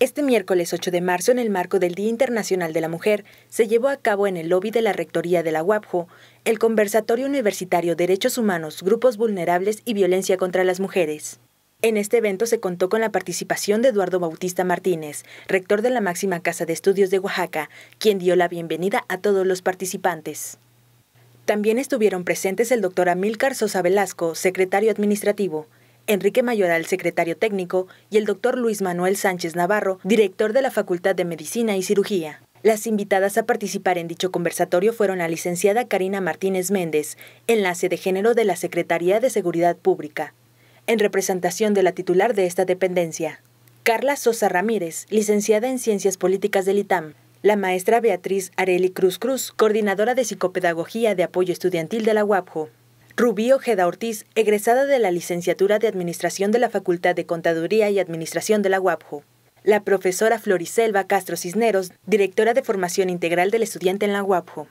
Este miércoles 8 de marzo, en el marco del Día Internacional de la Mujer, se llevó a cabo en el lobby de la Rectoría de la UAPJO el Conversatorio Universitario Derechos Humanos, Grupos Vulnerables y Violencia contra las Mujeres. En este evento se contó con la participación de Eduardo Bautista Martínez, rector de la máxima Casa de Estudios de Oaxaca, quien dio la bienvenida a todos los participantes. También estuvieron presentes el doctor Amílcar Sosa Velasco, secretario administrativo, Enrique Mayoral, secretario técnico, y el doctor Luis Manuel Sánchez Navarro, director de la Facultad de Medicina y Cirugía. Las invitadas a participar en dicho conversatorio fueron la licenciada Karina Martínez Méndez, enlace de género de la Secretaría de Seguridad Pública, en representación de la titular de esta dependencia. Carla Sosa Ramírez, licenciada en Ciencias Políticas del ITAM. La maestra Beatriz Areli Cruz Cruz, coordinadora de Psicopedagogía de Apoyo Estudiantil de la UAPJO. Rubí Ojeda Ortiz, egresada de la licenciatura de Administración de la Facultad de Contaduría y Administración de la UAPJU. La profesora Floriselva Castro Cisneros, directora de Formación Integral del Estudiante en la UAPJO.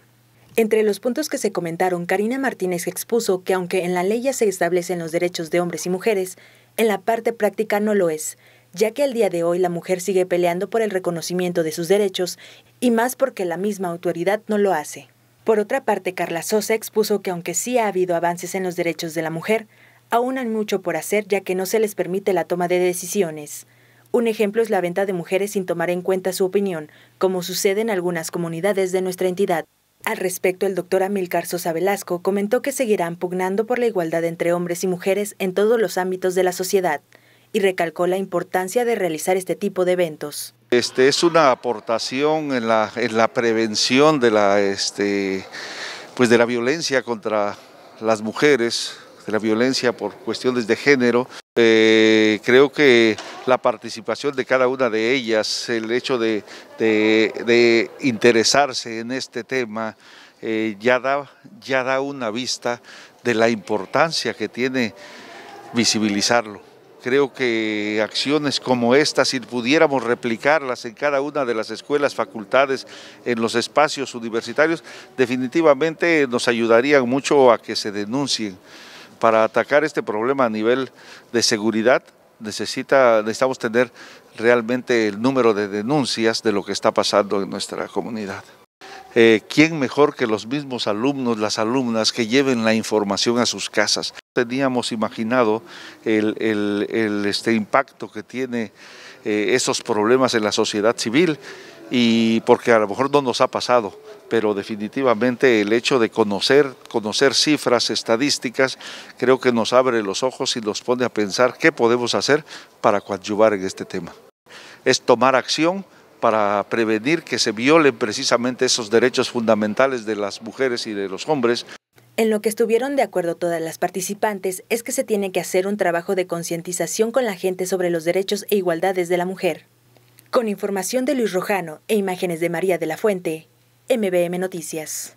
Entre los puntos que se comentaron, Karina Martínez expuso que aunque en la ley ya se establecen los derechos de hombres y mujeres, en la parte práctica no lo es, ya que al día de hoy la mujer sigue peleando por el reconocimiento de sus derechos y más porque la misma autoridad no lo hace. Por otra parte, Carla Sosa expuso que aunque sí ha habido avances en los derechos de la mujer, aún hay mucho por hacer ya que no se les permite la toma de decisiones. Un ejemplo es la venta de mujeres sin tomar en cuenta su opinión, como sucede en algunas comunidades de nuestra entidad. Al respecto, el doctor Amilcar Sosa Velasco comentó que seguirán pugnando por la igualdad entre hombres y mujeres en todos los ámbitos de la sociedad y recalcó la importancia de realizar este tipo de eventos. Este es una aportación en la, en la prevención de la, este, pues de la violencia contra las mujeres, de la violencia por cuestiones de género. Eh, creo que la participación de cada una de ellas, el hecho de, interesarse en este tema, eh, ya, da, ya da una vista de la importancia que tiene visibilizarlo. Creo que acciones como estas, si pudiéramos replicarlas en cada una de las escuelas, facultades, en los espacios universitarios, definitivamente nos ayudarían mucho a que se denuncien. Para atacar este problema a nivel de seguridad, necesitamos tener realmente el número de denuncias de lo que está pasando en nuestra comunidad. Eh, ¿quién mejor que los mismos alumnos, las alumnas que lleven la información a sus casas? teníamos imaginado el, este impacto que tiene eh, esos problemas en la sociedad civil y porque a lo mejor no nos ha pasado, pero definitivamente el hecho de conocer, conocer cifras estadísticas, creo que nos abre los ojos y nos pone a pensar qué podemos hacer para coadyuvar en este tema. Es tomar acción para prevenir que se violen precisamente esos derechos fundamentales de las mujeres y de los hombres. En lo que estuvieron de acuerdo todas las participantes es que se tiene que hacer un trabajo de concientización con la gente sobre los derechos e igualdades de la mujer. Con información de Luis Rojano e imágenes de María de la Fuente, MBM Noticias.